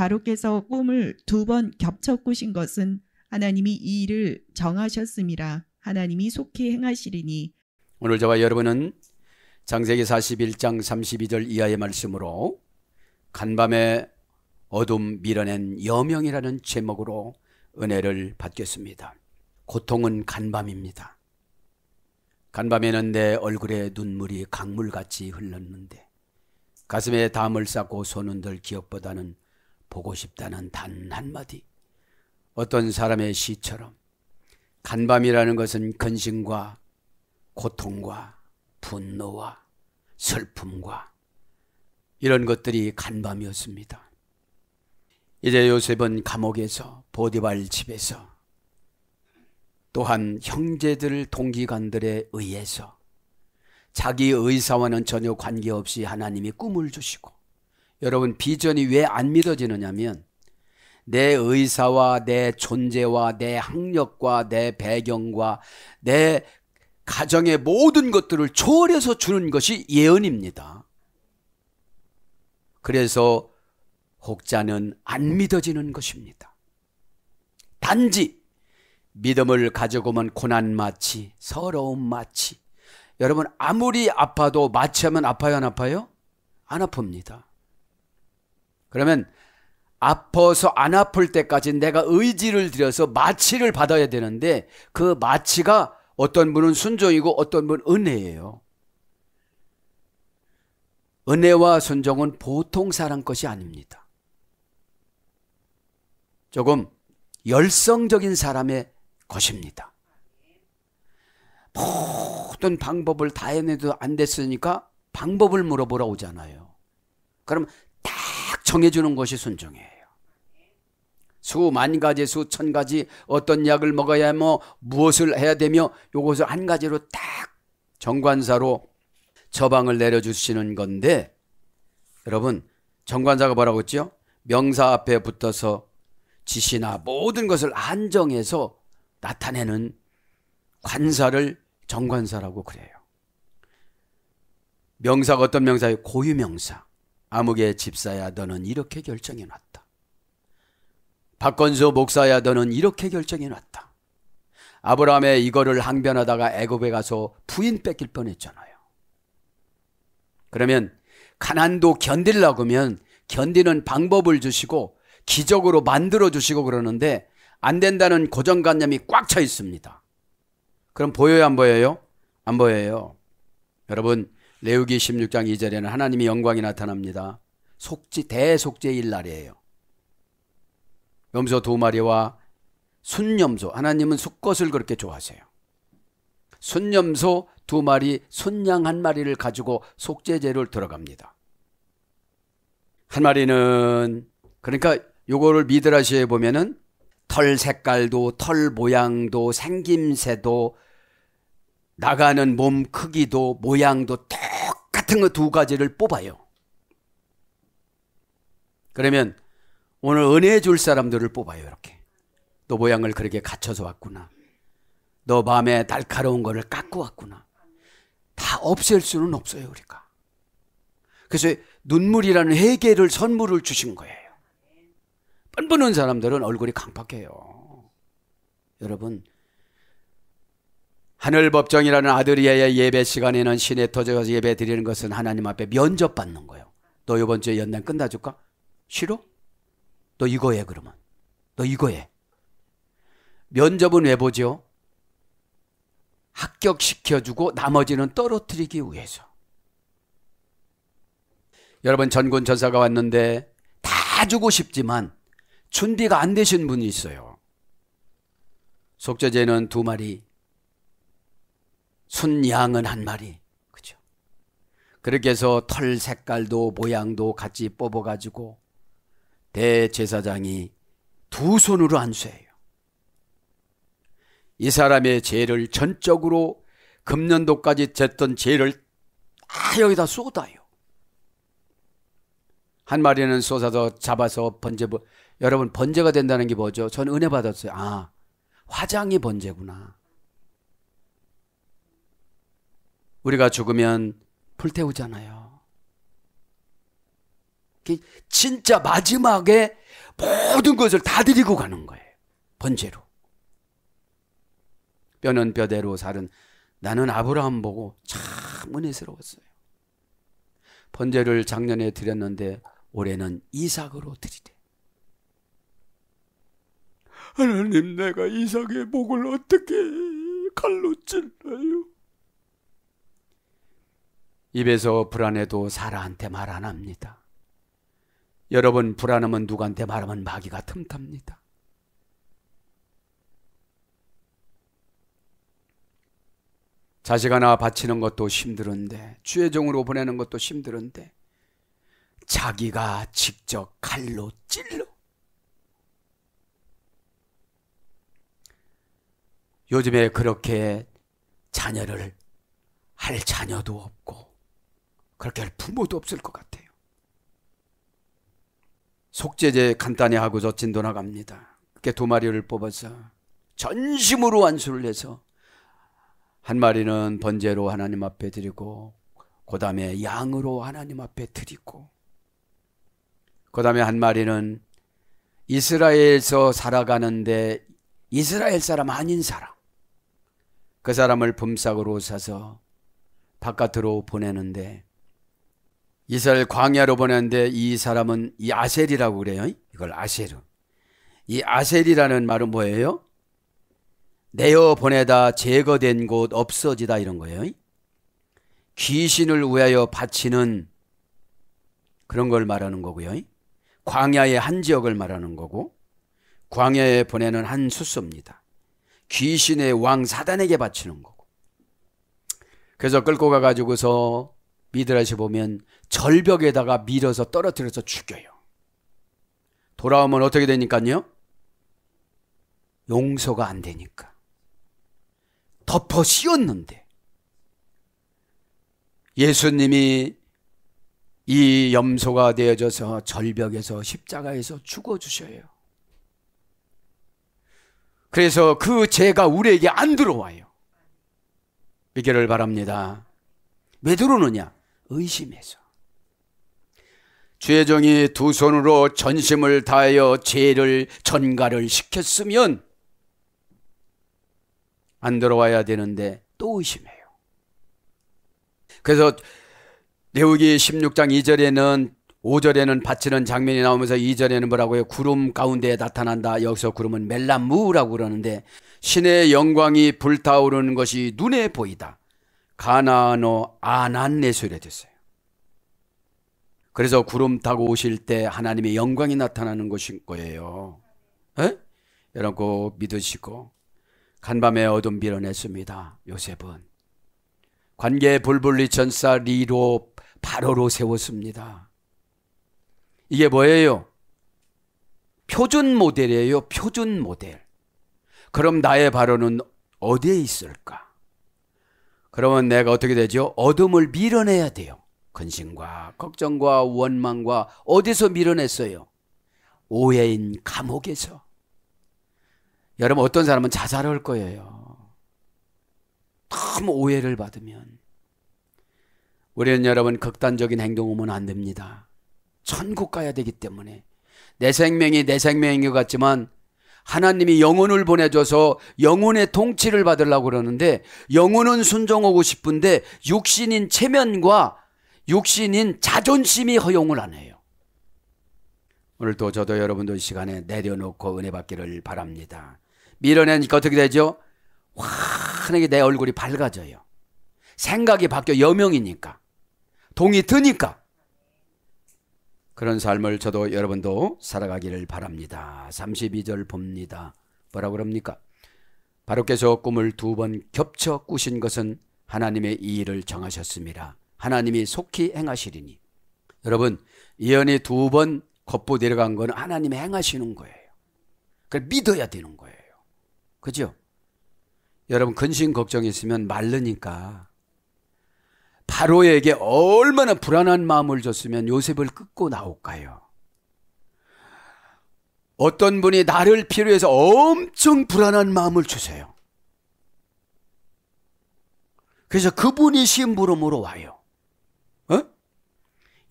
바로께서 꿈을 두 번 겹쳐 꾸신 것은 하나님이 이 일을 정하셨습니다. 하나님이 속히 행하시리니 오늘 저와 여러분은 장세기 41장 32절 이하의 말씀으로 간밤에 어둠 밀어낸 여명이라는 제목으로 은혜를 받겠습니다. 고통은 간밤입니다. 간밤에는 내 얼굴에 눈물이 강물같이 흘렀는데 가슴에 담을 쌓고 손은 들 기억보다는 보고 싶다는 단 한마디. 어떤 사람의 시처럼 간밤이라는 것은 근심과 고통과 분노와 슬픔과 이런 것들이 간밤이었습니다. 이제 요셉은 감옥에서 보디발 집에서 또한 형제들 동기관들에 의해서 자기 의사와는 전혀 관계없이 하나님이 꿈을 주시고 여러분 비전이 왜 안 믿어지느냐면 내 의사와 내 존재와 내 학력과 내 배경과 내 가정의 모든 것들을 초월해서 주는 것이 예언입니다. 그래서 혹자는 안 믿어지는 것입니다. 단지 믿음을 가지고만 고난 마치 서러움 마치 여러분 아무리 아파도 마취하면 아파요 안 아파요? 안 아픕니다. 그러면 아파서 안 아플 때까지 내가 의지를 들여서 마취를 받아야 되는데 그 마취가 어떤 분은 순종이고 어떤 분은 은혜예요. 은혜와 순종은 보통 사람 것이 아닙니다. 조금 열성적인 사람의 것입니다. 모든 방법을 다 해내도 안 됐으니까 방법을 물어보라 오잖아요. 그럼 다 정해주는 것이 순종이에요. 수만 가지, 수 천 가지 어떤 약을 먹어야 하 무엇을 해야 되며 요것을 한 가지로 딱 정관사로 처방을 내려주시는 건데 여러분 정관사가 뭐라고 했죠? 명사 앞에 붙어서 지시나 모든 것을 한정해서 나타내는 관사를 정관사라고 그래요. 명사가 어떤 명사예요? 고유명사. 암흑의 집사야 너는 이렇게 결정해 놨다. 박건수 목사야 너는 이렇게 결정해 놨다. 아브라함의 이거를 항변하다가 애굽에 가서 부인 뺏길 뻔했잖아요. 그러면 가난도 견딜라고 하면 견디는 방법을 주시고 기적으로 만들어 주시고 그러는데 안 된다는 고정관념이 꽉 차 있습니다. 그럼 보여요 안 보여요? 안 보여요. 여러분 레우기 16장 2절에는 하나님의 영광이 나타납니다. 속지 대속죄의 일날이에요. 염소 두 마리와 순염소 하나님은 수컷을 그렇게 좋아하세요. 순염소 두 마리 순양 한 마리를 가지고 속죄제를 들어갑니다. 한 마리는 그러니까 요거를 미드라시에 보면은 털 색깔도 털 모양도 생김새도 나가는 몸 크기도 모양도 똑같은 거 두 가지를 뽑아요. 그러면 오늘 은혜 줄 사람들을 뽑아요, 이렇게. 너 모양을 그렇게 갖춰서 왔구나. 너 마음에 날카로운 거를 깎고 왔구나. 다 없앨 수는 없어요, 우리가. 그래서 눈물이라는 해계를 선물을 주신 거예요. 뻔뻔한 사람들은 얼굴이 강팍해요. 여러분, 하늘 법정이라는 아들이의 예배 시간에는 시내 터져서 예배 드리는 것은 하나님 앞에 면접받는 거예요. 너 이번 주에 연단 끝나줄까? 싫어? 너 이거 해 그러면. 너 이거 해. 면접은 왜 보죠? 합격시켜주고 나머지는 떨어뜨리기 위해서. 여러분 전군 전사가 왔는데 다 주고 싶지만 준비가 안 되신 분이 있어요. 속죄제는 두 마리 순양은 한 마리. 그죠? 그렇게 해서 털 색깔도 모양도 같이 뽑아가지고 대제사장이 두 손으로 안수해요. 이 사람의 죄를 전적으로 금년도까지 쟀던 죄를 다 여기다 쏟아요. 한 마리는 쏟아서 잡아서 번제, 여러분, 번제가 된다는 게 뭐죠? 전 은혜 받았어요. 아, 화장이 번제구나. 우리가 죽으면 불태우잖아요. 그 진짜 마지막에 모든 것을 다 드리고 가는 거예요. 번제로. 뼈는 뼈대로 살은 나는 아브라함 보고 참 은혜스러웠어요. 번제를 작년에 드렸는데 올해는 이삭으로 드리대. 하나님 내가 이삭의 목을 어떻게 칼로 찔러요? 입에서 불안해도 사라한테 말 안 합니다. 여러분 불안하면 누구한테 말하면 마귀가 틈탑니다. 자식 하나 바치는 것도 힘들은데 주의종으로 보내는 것도 힘들은데 자기가 직접 칼로 찔러 요즘에 그렇게 자녀를 할 자녀도 없고 그렇게 할 부모도 없을 것 같아요. 속죄제 간단히 하고 저 진도 나갑니다. 그게두 마리를 뽑아서 전심으로 완수를 해서 한 마리는 번제로 하나님 앞에 드리고 그 다음에 양으로 하나님 앞에 드리고 그 다음에 한 마리는 이스라엘에서 살아가는데 이스라엘 사람 아닌 사람 그 사람을 품삯으로 사서 바깥으로 보내는데 이스라엘 광야로 보냈는데 이 사람은 이 아셀이라고 그래요. 이걸 아셀. 이 아셀이라는 말은 뭐예요? 내어 보내다 제거된 곳 없어지다 이런 거예요. 귀신을 위하여 바치는 그런 걸 말하는 거고요. 광야의 한 지역을 말하는 거고 광야에 보내는 한 수소입니다. 귀신의 왕 사단에게 바치는 거고. 그래서 끌고 가가지고서 미드라시 보면 절벽에다가 밀어서 떨어뜨려서 죽여요. 돌아오면 어떻게 되니까요? 용서가 안 되니까. 덮어 씌웠는데. 예수님이 이 염소가 되어져서 절벽에서 십자가에서 죽어주셔요. 그래서 그 죄가 우리에게 안 들어와요. 이기를 바랍니다. 왜 들어오느냐? 의심해서. 죄정이 두 손으로 전심을 다하여 죄를 전가를 시켰으면 안 들어와야 되는데 또 의심해요. 그래서 레우기 16장 2절에는 5절에는 바치는 장면이 나오면서 2절에는 뭐라고 해요? 구름 가운데 나타난다. 여기서 구름은 멜라무라고 그러는데 신의 영광이 불타오르는 것이 눈에 보이다. 가나안어 아난네술에 됐어요. 그래서 구름 타고 오실 때 하나님의 영광이 나타나는 것인 거예요. 에? 여러분 꼭 믿으시고 간밤에 어둠 밀어냈습니다. 요셉은 관계 불불리 전사 리로 바로로 세웠습니다. 이게 뭐예요? 표준 모델이에요. 표준 모델. 그럼 나의 바로는 어디에 있을까? 그러면 내가 어떻게 되죠? 어둠을 밀어내야 돼요. 근심과 걱정과 원망과 어디서 밀어냈어요? 오해인 감옥에서. 여러분 어떤 사람은 자살할 거예요. 너무 오해를 받으면. 우리는 여러분 극단적인 행동하면 안 됩니다. 천국 가야 되기 때문에. 내 생명이 내 생명인 것 같지만 하나님이 영혼을 보내줘서 영혼의 통치를 받으려고 그러는데 영혼은 순종하고 싶은데 육신인 체면과 육신인 자존심이 허용을 안 해요. 오늘도 저도 여러분도 이 시간에 내려놓고 은혜 받기를 바랍니다. 밀어내니까 어떻게 되죠? 환하게 내 얼굴이 밝아져요. 생각이 바뀌어 여명이니까. 동이 드니까. 그런 삶을 저도 여러분도 살아가기를 바랍니다. 32절 봅니다. 뭐라 그럽니까? 바로께서 꿈을 두 번 겹쳐 꾸신 것은 하나님의 이 일을 정하셨습니다. 하나님이 속히 행하시리니. 여러분, 예언이 두 번 겉보 내려간 건 하나님이 행하시는 거예요. 그걸 믿어야 되는 거예요. 그죠? 여러분, 근심 걱정 있으면 말르니까 바로에게 얼마나 불안한 마음을 줬으면 요셉을 끊고 나올까요? 어떤 분이 나를 필요해서 엄청 불안한 마음을 주세요. 그래서 그분이 심부름으로 와요.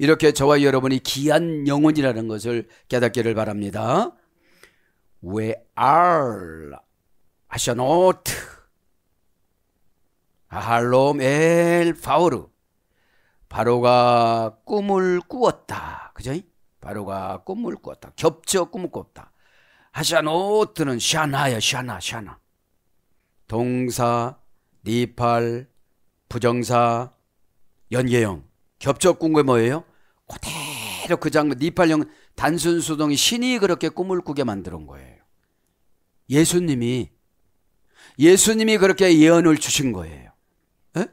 이렇게 저와 여러분이 귀한 영혼이라는 것을 깨닫기를 바랍니다. We are 하셔 노트 할롬 엘 파오르 바로가 꿈을 꾸었다. 그죠? 바로가 꿈을 꾸었다. 겹쳐 꿈을 꾸었다. 하샤노트는 샤나야 샤나 샤나. 동사, 니팔, 부정사, 연계형. 겹쳐 꾼 게 뭐예요? 그대로 그 장면 니팔령 단순 수동이 신이 그렇게 꿈을 꾸게 만드는 거예요. 예수님이 예수님이 그렇게 예언을 주신 거예요. 에?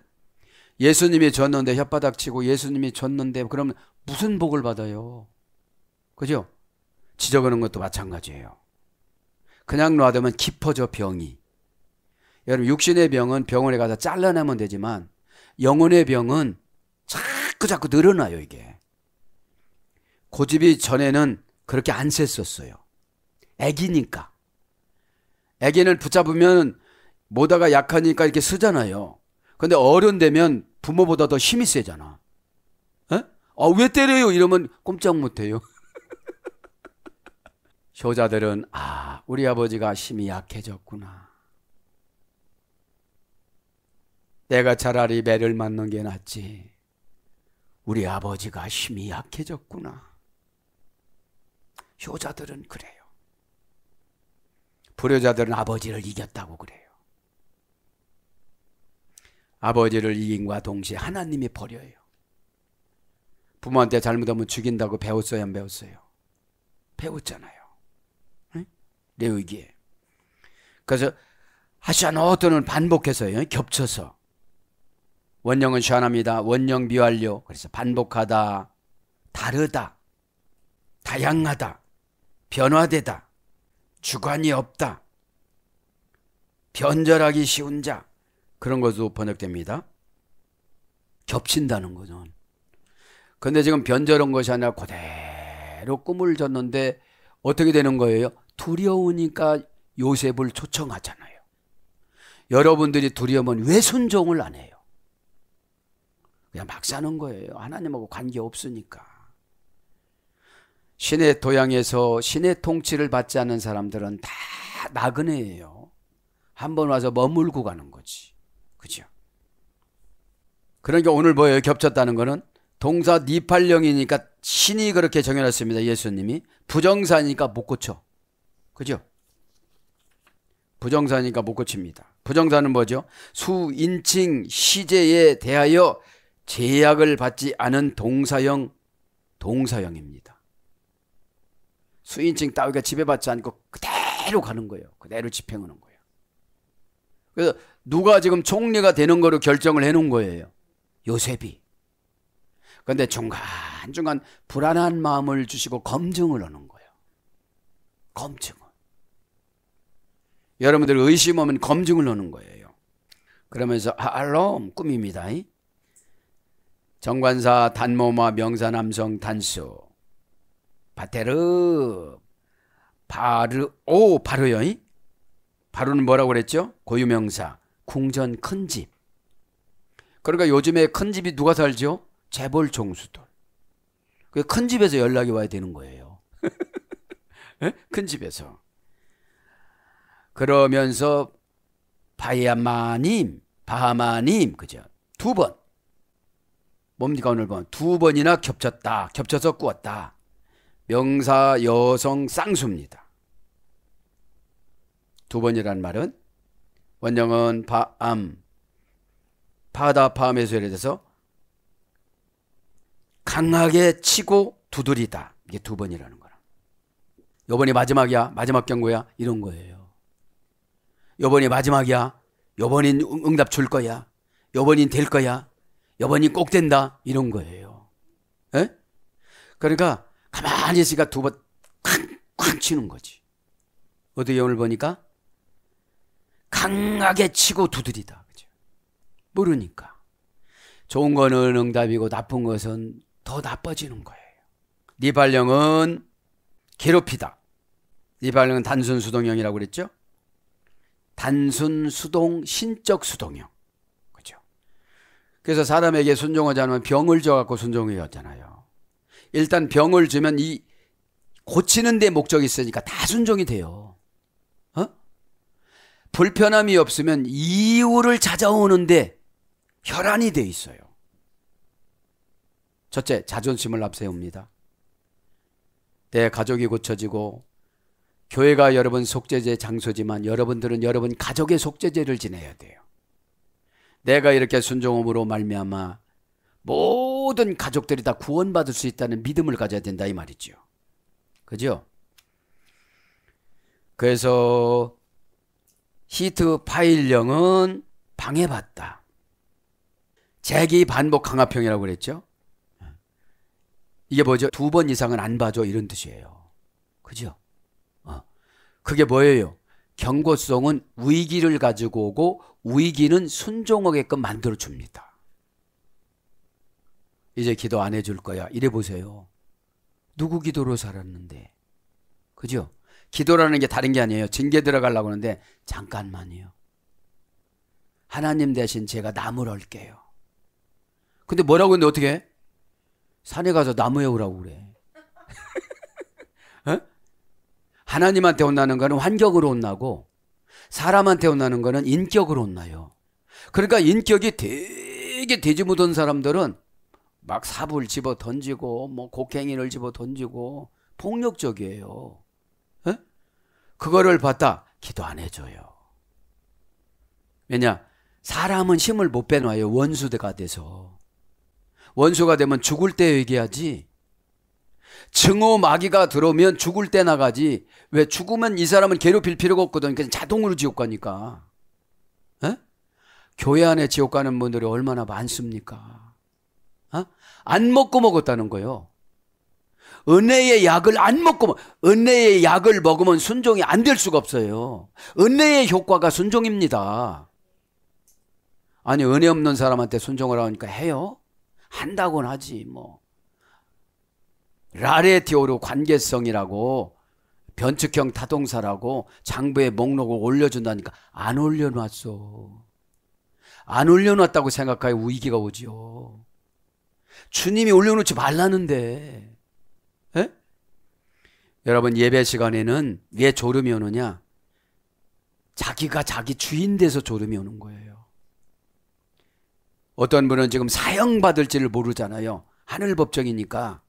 예수님이 졌는데 혓바닥 치고 예수님이 졌는데 그러면 무슨 복을 받아요? 그죠? 지적하는 것도 마찬가지예요. 그냥 놔두면 깊어져 병이. 여러분 육신의 병은 병원에 가서 잘라내면 되지만 영혼의 병은 자꾸 자꾸 늘어나요 이게. 고집이 전에는 그렇게 안 셌었어요. 애기니까. 애기는 붙잡으면 모다가 약하니까 이렇게 쓰잖아요. 근데 어른 되면 부모보다 더 힘이 세잖아. 에? 아, 왜 때려요? 이러면 꼼짝 못 해요. 효자들은, 아, 우리 아버지가 힘이 약해졌구나. 내가 차라리 매를 맞는 게 낫지. 우리 아버지가 힘이 약해졌구나. 효자들은 그래요. 불효자들은 아버지를 이겼다고 그래요. 아버지를 이긴과 동시에 하나님이 버려요. 부모한테 잘못하면 죽인다고 배웠어요, 안 배웠어요? 배웠잖아요. 응? 내 의기에. 그래서 하샤노토는 반복해서요, 겹쳐서. 원형은 시원합니다 원형 미완료. 그래서 반복하다, 다르다, 다양하다. 변화되다, 주관이 없다, 변절하기 쉬운 자 그런 것으로 번역됩니다. 겹친다는 거죠. 근데 지금 변절한 것이 아니라 그대로 꿈을 졌는데 어떻게 되는 거예요? 두려우니까 요셉을 초청하잖아요. 여러분들이 두려우면 왜 순종을 안 해요? 그냥 막 사는 거예요. 하나님하고 관계 없으니까. 신의 도양에서 신의 통치를 받지 않는 사람들은 다 나그네예요. 한번 와서 머물고 가는 거지. 그죠? 그러니까 오늘 뭐예요? 겹쳤다는 거는 동사 니팔령이니까 신이 그렇게 정해놨습니다. 예수님이. 부정사니까 못 고쳐. 그죠? 부정사니까 못 고칩니다. 부정사는 뭐죠? 수인칭 시제에 대하여 제약을 받지 않은 동사형 동사형입니다. 수인칭 따위가 지배받지 않고 그대로 가는 거예요. 그대로 집행하는 거예요. 그래서 누가 지금 총리가 되는 거로 결정을 해놓은 거예요. 요셉이. 근데 중간중간 불안한 마음을 주시고 검증을 하는 거예요. 검증을. 여러분들 의심하면 검증을 하는 거예요. 그러면서 아, 알롬 꿈입니다. 정관사 단모마 명사 남성 단수 바테르 바르 오 바르요. 바로는 뭐라고 그랬죠? 고유명사 궁전 큰 집. 그러니까 요즘에 큰 집이 누가 살죠? 재벌 종수들. 그 큰 집에서 연락이 와야 되는 거예요. 예? 큰 집에서. 그러면서 바야마님, 바하마님, 그죠? 두 번. 뭡니까 오늘 번? 두 번이나 겹쳤다. 겹쳐서 꾸었다. 명사 여성 쌍수입니다. 두 번이란 말은 원형은 바암, 파다 파암에서 예를 들어서 강하게 치고 두드리다. 이게 두 번이라는 거라. 요번이 마지막이야. 마지막 경고야. 이런 거예요. 요번이 마지막이야. 요번인 응답 줄 거야. 요번인 될 거야. 요번이 꼭 된다. 이런 거예요. 에? 그러니까 가만히 있으니까 두번 쾅쾅 치는 거지. 어디 오늘 보니까 강하게 치고 두드리다. 그죠? 모르니까. 좋은 거는 응답이고 나쁜 것은 더 나빠지는 거예요. 네 발령은 괴롭히다. 네 발령은 단순 수동형이라고 그랬죠? 단순 수동, 신적 수동형. 그죠? 그래서 사람에게 순종하지 면 병을 져갖고 순종해왔잖아요. 일단 병을 주면 이 고치는 데 목적이 있으니까 다 순종이 돼요. 어? 불편함이 없으면 이유를 찾아오는데 혈안이 돼 있어요. 첫째, 자존심을 앞세웁니다. 내 가족이 고쳐지고 교회가 여러분 속죄제 장소지만 여러분들은 여러분 가족의 속죄제를 지내야 돼요. 내가 이렇게 순종함으로 말미암아 모 모든 가족들이 다 구원받을 수 있다는 믿음을 가져야 된다 이 말이죠. 그죠? 그래서 히트 파일령은 방해받다. 재기 반복 강화평이라고 그랬죠? 이게 뭐죠? 두 번 이상은 안 봐줘 이런 뜻이에요. 그죠? 어. 그게 뭐예요? 경고성은 위기를 가지고 오고 위기는 순종하게끔 만들어 줍니다. 이제 기도 안 해줄 거야. 이래 보세요. 누구 기도로 살았는데. 그죠? 기도라는 게 다른 게 아니에요. 징계 들어가려고 하는데, 잠깐만요. 하나님 대신 제가 나무를 올게요. 근데 뭐라고 했는데 어떻게 산에 가서 나무에 오라고 그래. 어? 하나님한테 혼나는 거는 환경으로 혼나고, 사람한테 혼나는 거는 인격으로 혼나요. 그러니까 인격이 되게 되지 못한 사람들은 막 삽을 집어 던지고 뭐 곡괭이를 집어 던지고 폭력적이에요. 에? 예? 그거를 봤다 기도 안 해줘요. 왜냐 사람은 힘을 못 빼놔요 원수가 대 돼서 원수가 되면 죽을 때 얘기하지. 증오 마귀가 들어오면 죽을 때 나가지. 왜 죽으면 이 사람은 괴롭힐 필요가 없거든. 그냥 자동으로 지옥 가니까. 에? 예? 교회 안에 지옥 가는 분들이 얼마나 많습니까? 어? 안 먹고 먹었다는 거예요. 은혜의 약을 안 먹고 은혜의 약을 먹으면 순종이 안 될 수가 없어요. 은혜의 효과가 순종입니다. 아니 은혜 없는 사람한테 순종을 하니까 해요? 한다곤 하지 뭐. 라레티오르 관계성이라고 변칙형 타동사라고 장부의 목록을 올려준다니까 안 올려놨어. 안 올려놨다고 생각하여 위기가 오지요. 주님이 올려놓지 말라는데. 에? 예? 여러분 예배 시간에는 왜 졸음이 오느냐? 자기가 자기 주인 돼서 졸음이 오는 거예요. 어떤 분은 지금 사형 받을지를 모르잖아요. 하늘 법정이니까.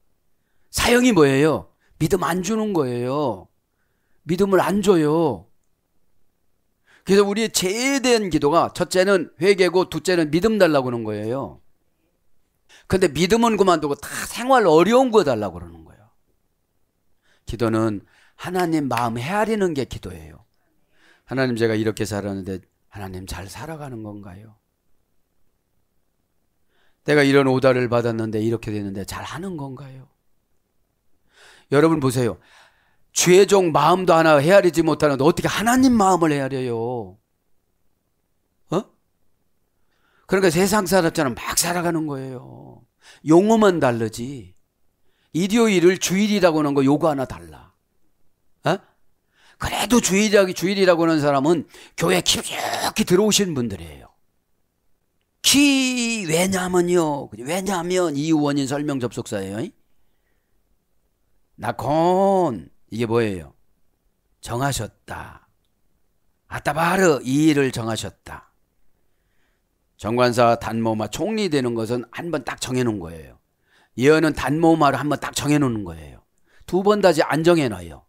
사형이 뭐예요? 믿음 안 주는 거예요. 믿음을 안 줘요. 그래서 우리의 제대한 기도가 첫째는 회개고 둘째는 믿음 달라고 하는 거예요. 근데 믿음은 그만두고 다 생활 어려운 거 달라고 그러는 거예요. 기도는 하나님 마음 헤아리는 게 기도예요. 하나님 제가 이렇게 살았는데 하나님 잘 살아가는 건가요? 내가 이런 오다를 받았는데 이렇게 됐는데 잘 하는 건가요? 여러분 보세요. 죄종 마음도 하나 헤아리지 못하는데 어떻게 하나님 마음을 헤아려요? 그러니까 세상 사람처럼 막 살아가는 거예요. 용어만 다르지. 일요일을 주일이라고 하는 거 요거 하나 달라. 어? 그래도 주일이라고, 주일이라고 하는 사람은 교회 깊이 들어오신 분들이에요. 키, 왜냐면요. 왜냐면 이 의원인 설명 접속사예요. 나콘, 이게 뭐예요? 정하셨다. 아따바르, 이 일을 정하셨다. 정관사 단모마 총리 되는 것은 한 번 딱 정해놓은 거예요. 예언은 단모마로 한번 딱 정해놓는 거예요. 두 번 다시 안 정해놔요.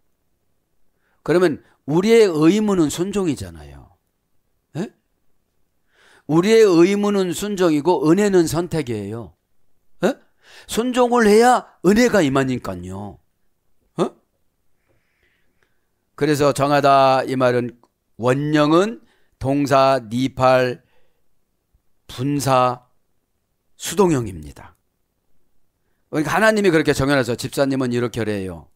그러면 우리의 의무는 순종이잖아요. 에? 예? 우리의 의무는 순종이고 은혜는 선택이에요. 에? 예? 순종을 해야 은혜가 임하니까요. 어? 예? 그래서 정하다 이 말은 원령은 동사 니팔 분사 수동형입니다. 그러니까 하나님이 그렇게 정해놔서 집사님은 이렇게 래요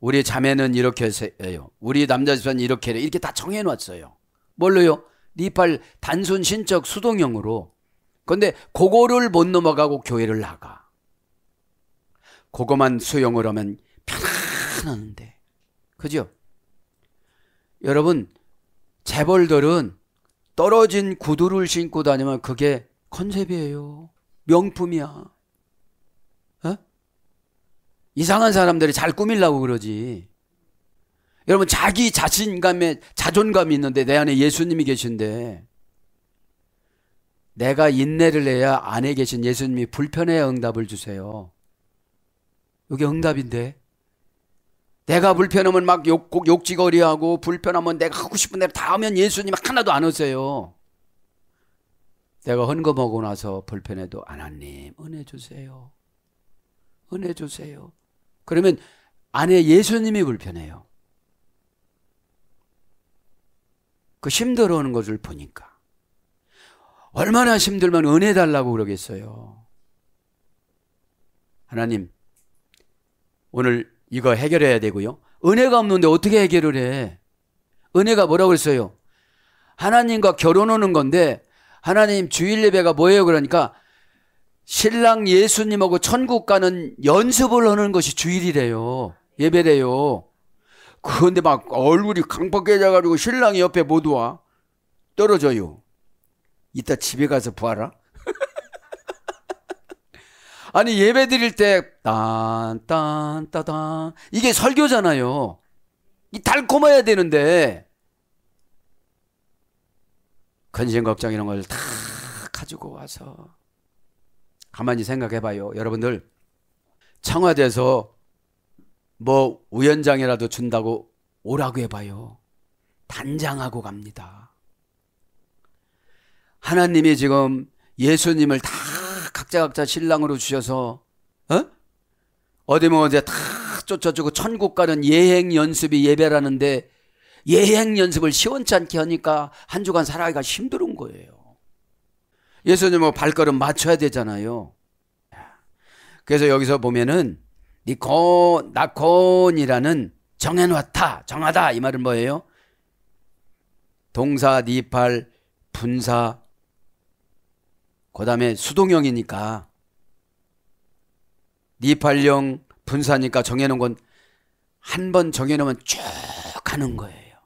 우리 자매는 이렇게 해요. 우리 남자 집사는 이렇게 래 이렇게 다 정해놨어요. 뭘로요? 니팔 단순 신적 수동형으로. 근데 그거를 못 넘어가고 교회를 나가. 그거만 수용을 하면 편안한데. 그죠? 여러분, 재벌들은 떨어진 구두를 신고 다니면 그게 컨셉이에요. 명품이야. 에? 이상한 사람들이 잘 꾸밀라고 그러지. 여러분 자기 자신감에 자존감이 있는데 내 안에 예수님이 계신데 내가 인내를 해야 안에 계신 예수님이 불편해 응답을 주세요. 이게 응답인데 내가 불편하면 막 욕, 욕지거리하고 불편하면 내가 하고 싶은 대로 다 하면 예수님 하나도 안 오세요. 내가 헌금하고 나서 불편해도 하나님 은혜 주세요. 은혜 주세요. 그러면 안에 예수님이 불편해요. 그 힘들어하는 것을 보니까 얼마나 힘들면 은혜 달라고 그러겠어요. 하나님 오늘 이거 해결해야 되고요. 은혜가 없는데 어떻게 해결을 해? 은혜가 뭐라고 그랬어요? 하나님과 결혼하는 건데 하나님 주일 예배가 뭐예요? 그러니까 신랑 예수님하고 천국 가는 연습을 하는 것이 주일이래요. 예배래요. 그런데 막 얼굴이 강박해져가지고 신랑이 옆에 못 와. 떨어져요. 이따 집에 가서 봐라. 아니 예배 드릴 때딴딴따단 이게 설교잖아요. 이 달콤해야 되는데 근심 걱정 이런 걸 다 가지고 와서 가만히 생각해봐요. 여러분들 청와대에서 뭐 우연장이라도 준다고 오라고 해봐요. 단장하고 갑니다. 하나님이 지금 예수님을 다 각자 각자 신랑으로 주셔서 어? 어디 뭐 이제 다 쫓아주고 천국 가는 예행 연습이 예배라는데 예행 연습을 시원찮게 하니까 한 주간 살아가기가 힘든 거예요. 예수님 뭐 발걸음 맞춰야 되잖아요. 그래서 여기서 보면은 니콘 나콘이라는 정해놓다 정하다 이 말은 뭐예요? 동사 니팔 분사 그 다음에 수동형이니까 니팔령 분사니까 정해놓은 건 한 번 정해놓으면 쭉가는 거예요.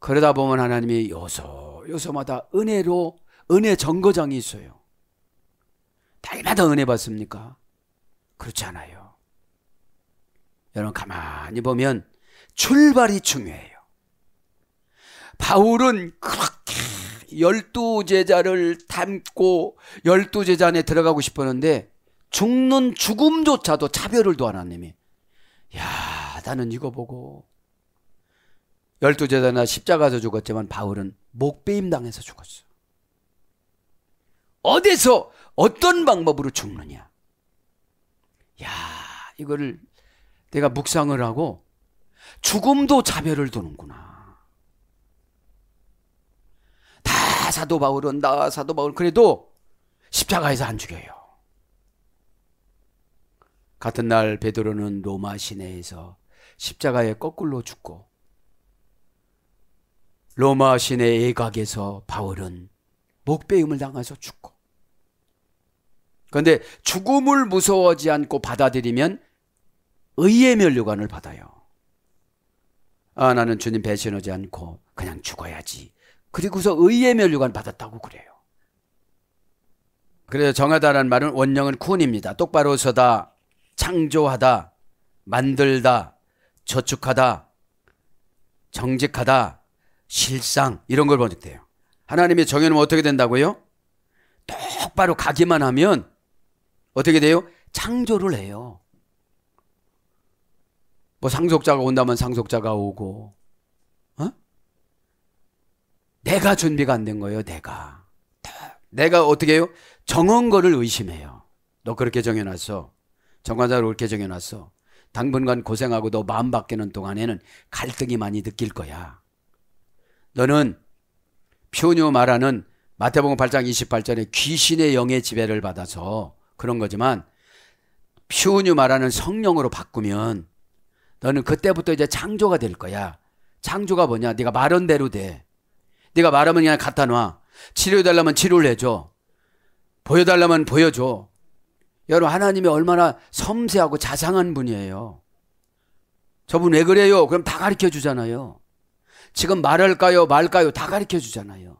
그러다 보면 하나님이 요소 요소마다 은혜로 은혜 정거장이 있어요. 달마다 은혜 받습니까? 그렇지 않아요. 여러분 가만히 보면 출발이 중요해요. 바울은 그렇게 열두 제자를 닮고 열두 제자 안에 들어가고 싶었는데 죽는 죽음조차도 차별을 둬 하나님이. 야, 나는 이거 보고 열두 제자나 십자가에서 죽었지만 바울은 목베임 당해서 죽었어. 어디서 어떤 방법으로 죽느냐? 야, 이거를 내가 묵상을 하고 죽음도 차별을 두는구나. 사도 바울은 나 사도 바울 그래도 십자가에서 안 죽여요. 같은 날 베드로는 로마 시내에서 십자가에 거꾸로 죽고 로마 시내 애각에서 바울은 목베임을 당해서 죽고 그런데 죽음을 무서워하지 않고 받아들이면 의의 면류관을 받아요. 아 나는 주님 배신하지 않고 그냥 죽어야지 그리고서 의의 면류관 받았다고 그래요. 그래서 정하다라는 말은 원령은 쿤입니다. 똑바로 서다, 창조하다, 만들다, 저축하다, 정직하다, 실상 이런 걸 번역돼요. 하나님이 정해놓으면 어떻게 된다고요? 똑바로 가기만 하면 어떻게 돼요? 창조를 해요. 뭐 상속자가 온다면 상속자가 오고 내가 준비가 안 된 거예요, 내가. 내가 어떻게 해요? 정한 거를 의심해요. 너 그렇게 정해놨어. 정관자를 그렇게 정해놨어. 당분간 고생하고 너 마음 바뀌는 동안에는 갈등이 많이 느낄 거야. 너는 표뉴 말하는 마태복음 8장 28절에 귀신의 영의 지배를 받아서 그런 거지만 표뉴 말하는 성령으로 바꾸면 너는 그때부터 이제 창조가 될 거야. 창조가 뭐냐? 네가 말한 대로 돼. 네가 말하면 그냥 갖다 놔. 치료해달라면 치료를 해줘. 보여달라면 보여줘. 여러분, 하나님이 얼마나 섬세하고 자상한 분이에요. 저분 왜 그래요? 그럼 다 가르쳐 주잖아요. 지금 말할까요? 말까요? 다 가르쳐 주잖아요.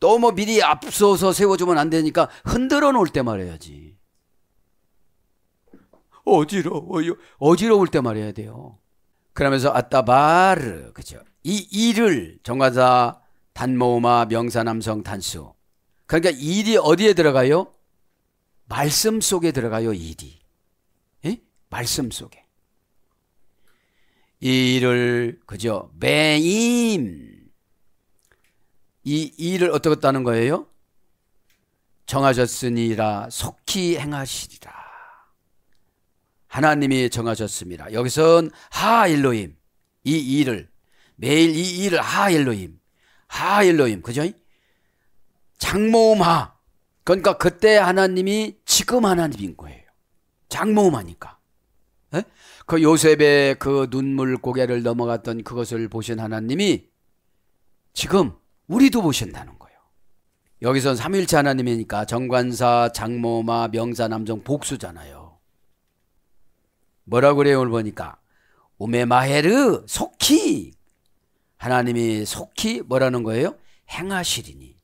또 뭐 미리 앞서서 세워주면 안 되니까 흔들어 놓을 때 말해야지. 어지러워요. 어지러울 때 말해야 돼요. 그러면서 아따바르. 그죠? 이 일을 정관자 단모음아 명사남성 단수. 그러니까 일이 어디에 들어가요? 말씀 속에 들어가요, 일이. 예? 말씀 속에. 이 일을 그죠? 매임. 이 일을 어떻다는 거예요? 정하셨으니라 속히 행하시리라. 하나님이 정하셨습니다. 여기선 하일로임 이 일을 매일 이 일을 하 아, 엘로임, 하 아, 엘로임, 그죠? 장모음 하. 그러니까 그때 하나님이 지금 하나님인 거예요. 장모음 하니까. 에? 예? 그 요셉의 그 눈물 고개를 넘어갔던 그것을 보신 하나님이 지금 우리도 보신다는 거예요. 여기선 삼일체 하나님이니까 정관사, 장모마, 명사, 남정, 복수잖아요. 뭐라 그래요? 오늘 보니까 우메마헤르 속히 하나님이 속히 뭐라는 거예요? 행하시리니.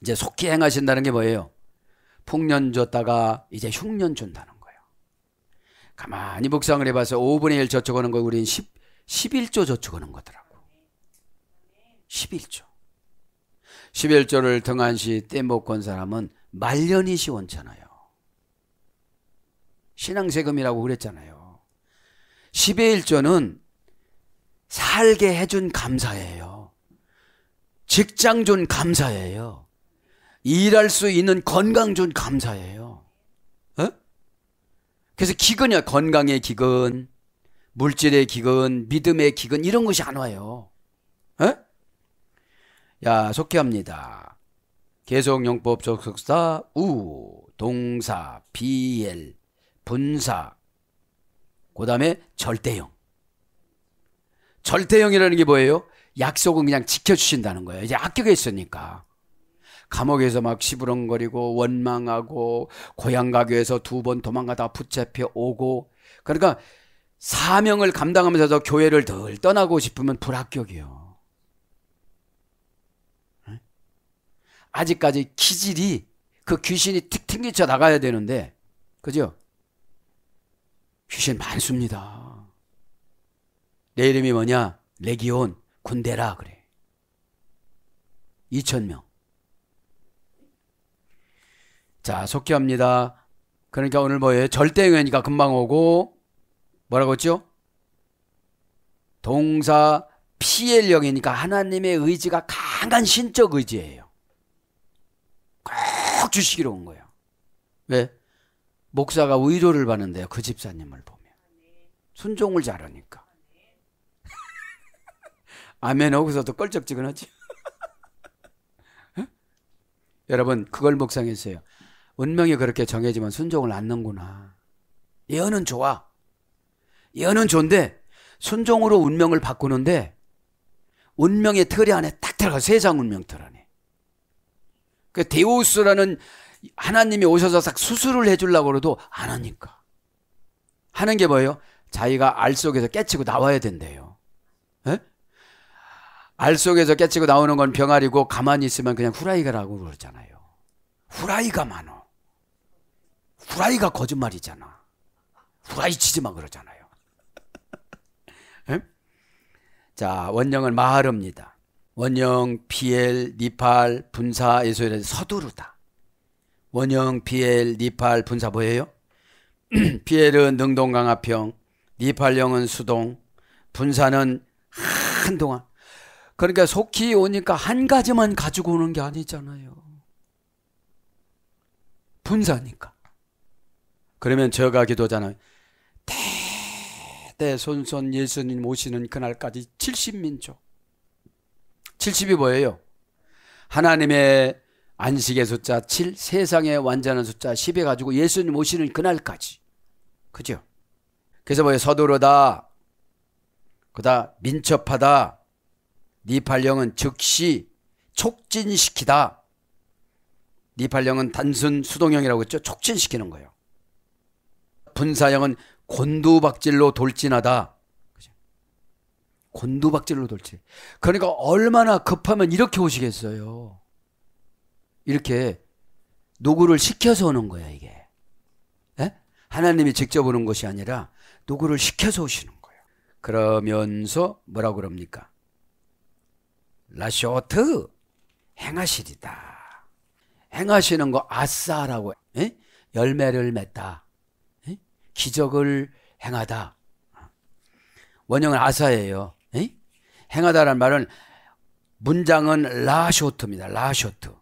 이제 속히 행하신다는 게 뭐예요? 풍년 줬다가 이제 흉년 준다는 거예요. 가만히 묵상을 해봐서 5분의 1 저축하는 거 우린 10, 11조 저축하는 거더라고. 11조. 11조를 등한시 떼먹건 사람은 말년이시 원잖아요. 신앙세금이라고 그랬잖아요. 10의 1조는 살게 해준 감사예요. 직장 준 감사예요. 일할 수 있는 건강 준 감사예요. 에? 그래서 기근이야. 건강의 기근, 물질의 기근, 믿음의 기근 이런 것이 안 와요. 에? 야 속해합니다. 개성용법 접속사 우 동사 비엘 분사 그 다음에 절대형 절대형이라는 게 뭐예요? 약속은 그냥 지켜주신다는 거예요. 이제 아껴가 있으니까. 감옥에서 막 시부렁거리고 원망하고 고향 가게에서 두 번 도망가다 붙잡혀 오고 그러니까 사명을 감당하면서도 교회를 덜 떠나고 싶으면 불합격이요. 네? 아직까지 기질이 그 귀신이 틱 튕기쳐 나가야 되는데 그죠? 귀신 많습니다. 내 이름이 뭐냐? 레기온 군대라 그래. 2천명 자, 속기합니다. 그러니까 오늘 뭐예요? 절대행위니까 금방 오고 뭐라고 했죠? 동사 피엘령이니까 하나님의 의지가 강한 신적 의지예요. 꼭 주시기로 온 거예요. 왜? 목사가 의도를 받는데요. 그 집사님을 보면. 순종을 잘하니까. 아멘 하고서도 껄쩍지근하지. 여러분 그걸 묵상했어요. 운명이 그렇게 정해지면 순종을 않는구나. 예언은 좋아. 예언은 좋은데 순종으로 운명을 바꾸는데 운명의 틀 안에 딱 들어가 세상 운명 틀 안에. 그 데우스라는 하나님이 오셔서 싹 수술을 해주려고 그래도 안 하니까. 하는 게 뭐예요? 자기가 알 속에서 깨치고 나와야 된대요. 알 속에서 깨치고 나오는 건 병아리고 가만히 있으면 그냥 후라이가라고 그러잖아요. 후라이가 많어. 후라이가 거짓말이잖아. 후라이 치지 마 그러잖아요. 자, 원형은 마하릅니다. 원형, PL, 니팔, 분사, 예소에 서두르다. 원형, PL, 니팔, 분사 뭐예요? PL은 능동강화평, 니팔형은 수동, 분사는 한동안 그러니까 속히 오니까 한 가지만 가지고 오는 게 아니잖아요. 분사니까. 그러면 저가 기도잖아요. 대대손손 예수님 오시는 그날까지 70민족. 70이 뭐예요? 하나님의 안식의 숫자 7, 세상의 완전한 숫자 10에 가지고 예수님 오시는 그날까지. 그죠? 그래서 뭐예요? 서두르다. 그다 민첩하다. 니팔령은 즉시 촉진시키다. 니팔령은 단순 수동형이라고 했죠. 촉진시키는 거예요. 분사형은 곤두박질로 돌진하다. 곤두박질로 돌진. 그러니까 얼마나 급하면 이렇게 오시겠어요. 이렇게 누구를 시켜서 오는 거야, 이게. 에? 예? 하나님이 직접 오는 것이 아니라 누구를 시켜서 오시는 거예요. 그러면서 뭐라고 그럽니까? 라쇼트 행하시리다. 행하시는 거 아싸라고 에? 열매를 맺다. 에? 기적을 행하다. 원형은 아사예요. 에? 행하다라는 말은 문장은 라쇼트입니다. 라쇼트.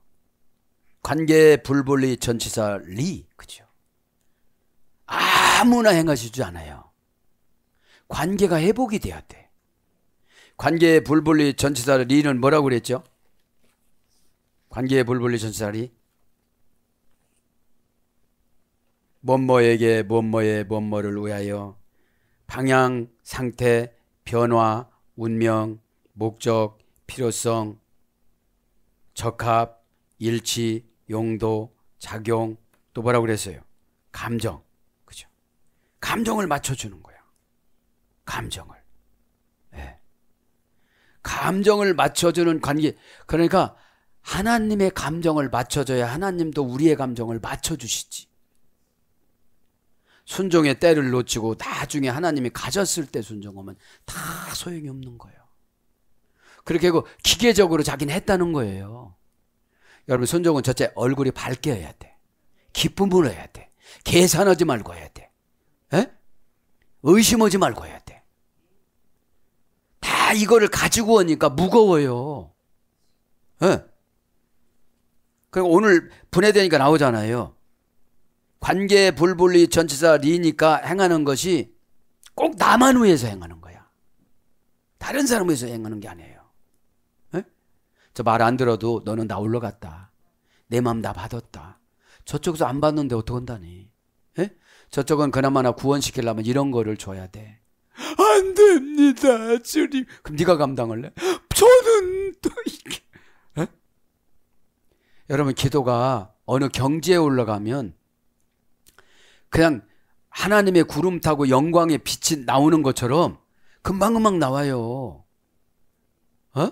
관계 불분리 전치사 리 그죠? 아무나 행하시지 않아요. 관계가 회복이 돼야 돼. 관계의 불분리 전치사를 리는 뭐라고 그랬죠? 관계의 불분리 전치사리 뭐뭐에게 뭐뭐에 뭐뭐를 위하여 방향, 상태, 변화, 운명, 목적, 필요성, 적합, 일치, 용도, 작용, 또 뭐라고 그랬어요? 감정. 그죠? 감정을 맞춰주는 거야. 감정을. 감정을 맞춰주는 관계. 그러니까 하나님의 감정을 맞춰줘야 하나님도 우리의 감정을 맞춰주시지. 순종의 때를 놓치고 나중에 하나님이 가졌을 때 순종하면 다 소용이 없는 거예요. 그렇게 하고 기계적으로 자기는 했다는 거예요. 여러분 순종은 첫째 얼굴이 밝게 해야 돼. 기쁨으로 해야 돼. 계산하지 말고 해야 돼. 에? 의심하지 말고 해야 돼. 이거를 가지고 오니까 무거워요. 예. 네. 그리고 오늘 분해되니까 나오잖아요. 관계 불분리 전치사 리니까 행하는 것이 꼭 나만 위해서 행하는 거야. 다른 사람 위해서 행하는 게 아니에요. 네? 예? 저말 안 들어도 너는 나 올라갔다. 내 마음 나 받았다. 저쪽에서 안 받는데 어떡한다니. 네? 저쪽은 그나마나 구원시키려면 이런 거를 줘야 돼. 안 됩니다, 주님. 그럼 네가 감당할래? 저는 또 이게. 여러분 기도가 어느 경지에 올라가면 그냥 하나님의 구름 타고 영광의 빛이 나오는 것처럼 금방금방 나와요. 어?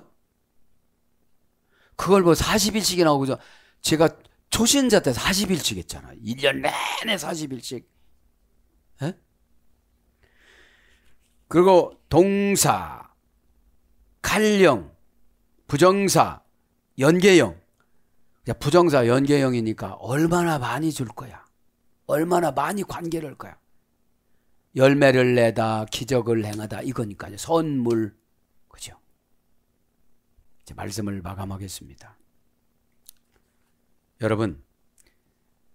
그걸 뭐 40일씩이 나오고 제가 초신자 때 40일씩 했잖아. 1년 내내 40일씩. 에? 그리고 동사, 칼령, 부정사, 연계형. 부정사 연계형이니까 얼마나 많이 줄 거야. 얼마나 많이 관계를 할 거야. 열매를 내다, 기적을 행하다, 이거니까요. 선물. 그죠? 이제 말씀을 마감하겠습니다. 여러분,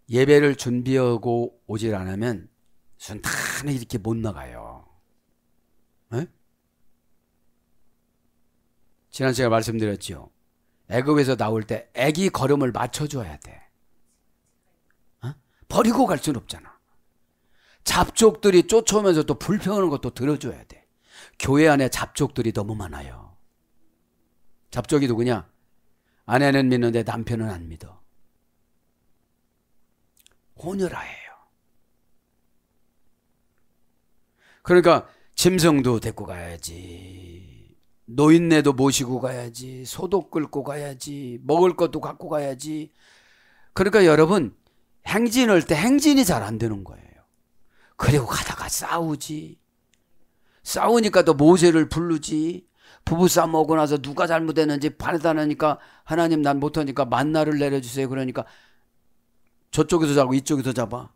예배를 준비하고 오질 않으면 순탄히 이렇게 못 나가요. 에? 네? 지난 시간에 말씀드렸죠. 애굽에서 나올 때 애기 걸음을 맞춰줘야 돼. 어? 버리고 갈 수는 없잖아. 잡족들이 쫓아오면서 또 불평하는 것도 들어줘야 돼. 교회 안에 잡족들이 너무 많아요. 잡족이 누구냐? 아내는 믿는데 남편은 안 믿어. 혼혈아예요. 그러니까 짐승도 데리고 가야지. 노인네도 모시고 가야지. 소도 끌고 가야지. 먹을 것도 갖고 가야지. 그러니까 여러분, 행진할 때 행진이 잘 안 되는 거예요. 그리고 가다가 싸우지. 싸우니까 또 모세를 부르지. 부부싸움 하고 나서 누가 잘못했는지 바르다하니까 하나님 난 못하니까 만나를 내려주세요. 그러니까 저쪽에서 자고 이쪽에서 잡아.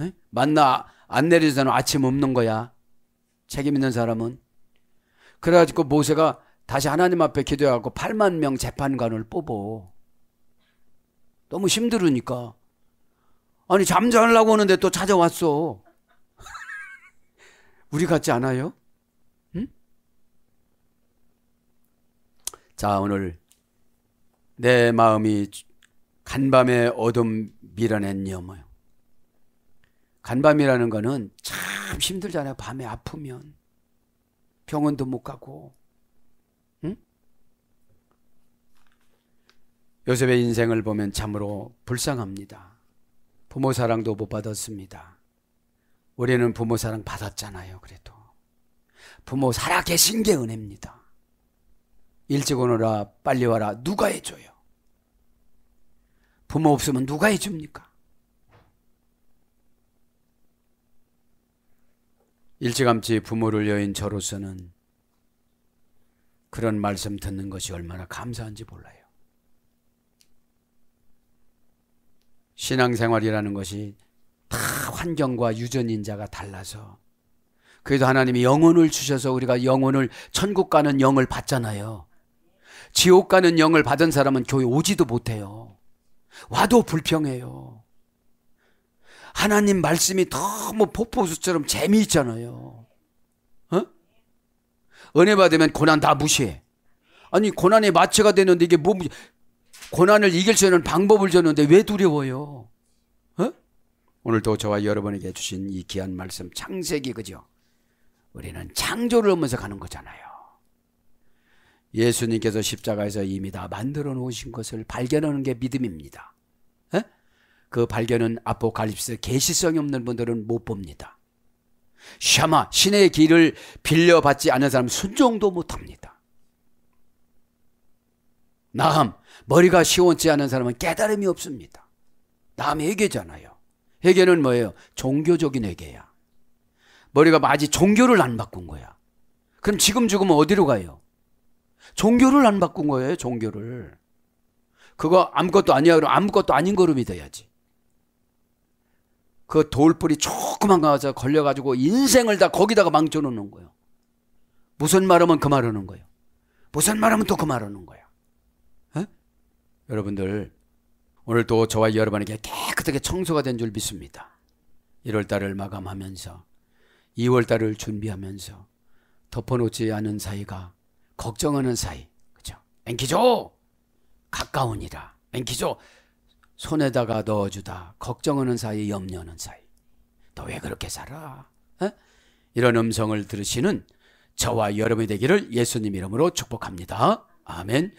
에? 만나 안 내려주잖아. 아침 없는 거야. 책임 있는 사람은. 그래가지고 모세가 다시 하나님 앞에 기도해갖고 8만 명 재판관을 뽑어. 너무 힘들으니까. 아니, 잠자려고 하는데 또 찾아왔어. 우리 같지 않아요? 자, 오늘 내 마음이 간밤에 어둠 밀어낸 여모 간밤이라는 거는 참 힘들잖아요. 밤에 아프면. 병원도 못 가고. 요셉의 인생을 보면 참으로 불쌍합니다. 부모 사랑도 못 받았습니다. 우리는 부모 사랑 받았잖아요. 그래도. 부모 살아 계신 게 은혜입니다. 일찍 오너라 빨리 와라 누가 해줘요? 부모 없으면 누가 해줍니까? 일찌감치 부모를 여인 저로서는 그런 말씀 듣는 것이 얼마나 감사한지 몰라요. 신앙생활이라는 것이 다 환경과 유전인자가 달라서 그래도 하나님이 영혼을 주셔서 우리가 영혼을 천국 가는 영을 받잖아요. 지옥 가는 영을 받은 사람은 교회 오지도 못해요. 와도 불평해요. 하나님 말씀이 너무 폭포수처럼 재미있잖아요. 어? 은혜 받으면 고난 다 무시해. 아니 고난의 마체가 되는데 이게 뭐 고난을 이길 수 있는 방법을 줬는데 왜 두려워요? 어? 오늘도 저와 여러분에게 주신 이 귀한 말씀 창세기 그죠? 우리는 창조를 하면서 가는 거잖아요. 예수님께서 십자가에서 이미 다 만들어 놓으신 것을 발견하는 게 믿음입니다. 에? 그 발견은 아포칼립스 개시성이 없는 분들은 못 봅니다. 샤마 신의 길을 빌려받지 않은 사람 순종도 못합니다. 나함 머리가 시원치 않은 사람은 깨달음이 없습니다. 남의 회계잖아요. 회계는 뭐예요? 종교적인 회계야. 머리가 아직 종교를 안 바꾼 거야. 그럼 지금 죽으면 어디로 가요? 종교를 안 바꾼 거예요. 종교를. 그거 아무것도 아니야. 그럼 아무것도 아닌 걸음이 돼야지. 그 돌뿌리 조그만 가서 걸려가지고 인생을 다 거기다가 망쳐놓는 거예요. 무슨 말하면 그 말하는 거예요. 무슨 말하면 또 그 말하는 거예요. 에? 여러분들 오늘도 저와 여러분에게 깨끗하게 청소가 된 줄 믿습니다. 1월달을 마감하면서 2월달을 준비하면서 덮어놓지 않은 사이가 걱정하는 사이 그죠? 앵키죠? 가까우니라 앵키죠? 손에다가 넣어주다 걱정하는 사이 염려하는 사이 너 왜 그렇게 살아? 에? 이런 음성을 들으시는 저와 여러분이 되기를 예수님 이름으로 축복합니다. 아멘.